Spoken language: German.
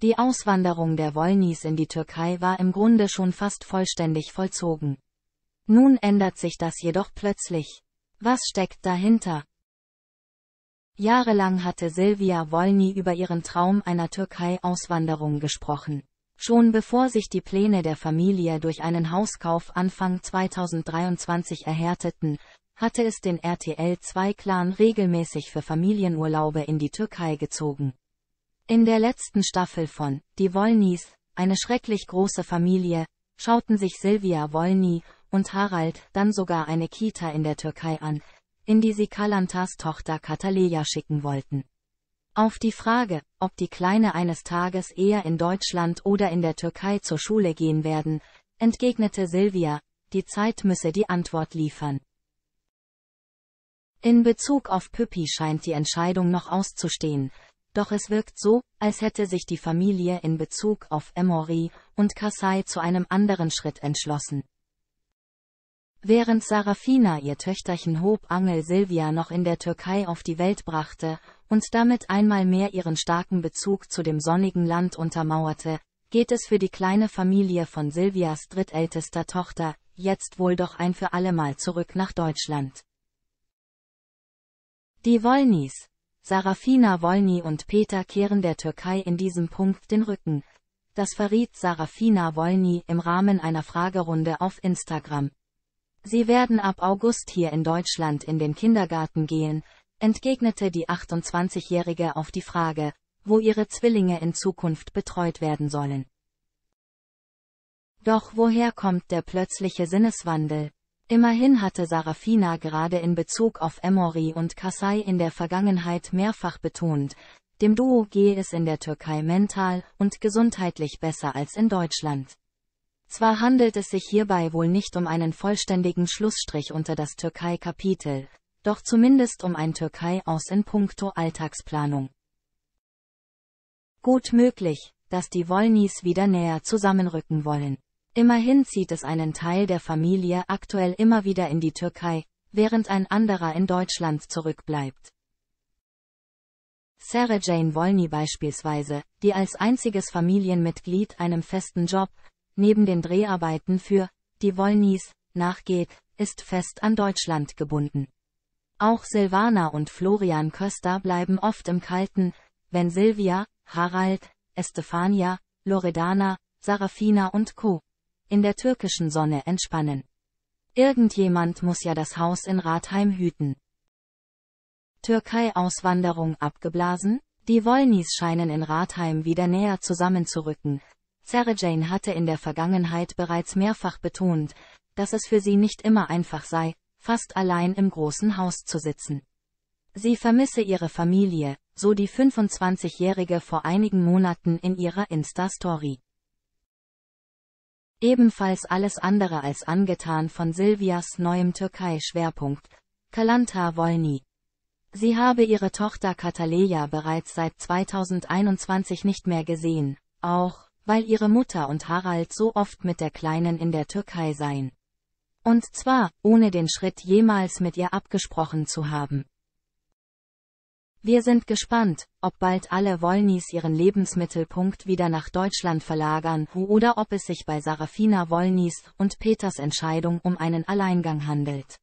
Die Auswanderung der Wolnis in die Türkei war im Grunde schon fast vollständig vollzogen. Nun ändert sich das jedoch plötzlich. Was steckt dahinter? Jahrelang hatte Silvia Wolny über ihren Traum einer Türkei-Auswanderung gesprochen. Schon bevor sich die Pläne der Familie durch einen Hauskauf Anfang 2023 erhärteten, hatte es den RTL-2-Clan regelmäßig für Familienurlaube in die Türkei gezogen. In der letzten Staffel von Die Wollnies, eine schrecklich große Familie, schauten sich Silvia Wolny und Harald dann sogar eine Kita in der Türkei an, in die sie Kalantas Tochter Kataleja schicken wollten. Auf die Frage, ob die Kleine eines Tages eher in Deutschland oder in der Türkei zur Schule gehen werden, entgegnete Silvia, die Zeit müsse die Antwort liefern. In Bezug auf Püppi scheint die Entscheidung noch auszustehen, doch es wirkt so, als hätte sich die Familie in Bezug auf Emory und Kasai zu einem anderen Schritt entschlossen. Während Sarafina ihr Töchterchen Hob Angel Silvia noch in der Türkei auf die Welt brachte und damit einmal mehr ihren starken Bezug zu dem sonnigen Land untermauerte, geht es für die kleine Familie von Silvias drittältester Tochter, jetzt wohl doch ein für allemal zurück nach Deutschland. Die Wollnis, Sarafina Wolny und Peter kehren der Türkei in diesem Punkt den Rücken. Das verriet Sarafina Wolny im Rahmen einer Fragerunde auf Instagram. Sie werden ab August hier in Deutschland in den Kindergarten gehen, entgegnete die 28-Jährige auf die Frage, wo ihre Zwillinge in Zukunft betreut werden sollen. Doch woher kommt der plötzliche Sinneswandel? Immerhin hatte Sarafina gerade in Bezug auf Emory und Kasai in der Vergangenheit mehrfach betont, dem Duo gehe es in der Türkei mental und gesundheitlich besser als in Deutschland. Zwar handelt es sich hierbei wohl nicht um einen vollständigen Schlussstrich unter das Türkei-Kapitel, doch zumindest um ein Türkei aus in puncto Alltagsplanung. Gut möglich, dass die Wolnis wieder näher zusammenrücken wollen. Immerhin zieht es einen Teil der Familie aktuell immer wieder in die Türkei, während ein anderer in Deutschland zurückbleibt. Sarah Jane Wolny beispielsweise, die als einziges Familienmitglied einem festen Job, neben den Dreharbeiten für die Wolnys, nachgeht, ist fest an Deutschland gebunden. Auch Silvana und Florian Köster bleiben oft im Kalten, wenn Silvia, Harald, Estefania, Loredana, Sarafina und Co in der türkischen Sonne entspannen. Irgendjemand muss ja das Haus in Ratheim hüten. Türkei-Auswanderung abgeblasen? Die Wolnis scheinen in Ratheim wieder näher zusammenzurücken. Sarah-Jane hatte in der Vergangenheit bereits mehrfach betont, dass es für sie nicht immer einfach sei, fast allein im großen Haus zu sitzen. Sie vermisse ihre Familie, so die 25-Jährige vor einigen Monaten in ihrer Insta-Story. Ebenfalls alles andere als angetan von Silvias neuem Türkei-Schwerpunkt, Kalanta Wolny. Sie habe ihre Tochter Kataleja bereits seit 2021 nicht mehr gesehen, auch, weil ihre Mutter und Harald so oft mit der Kleinen in der Türkei seien. Und zwar, ohne den Schritt jemals mit ihr abgesprochen zu haben. Wir sind gespannt, ob bald alle Wollnies ihren Lebensmittelpunkt wieder nach Deutschland verlagern oder ob es sich bei Sarafina Wollnies und Peters Entscheidung um einen Alleingang handelt.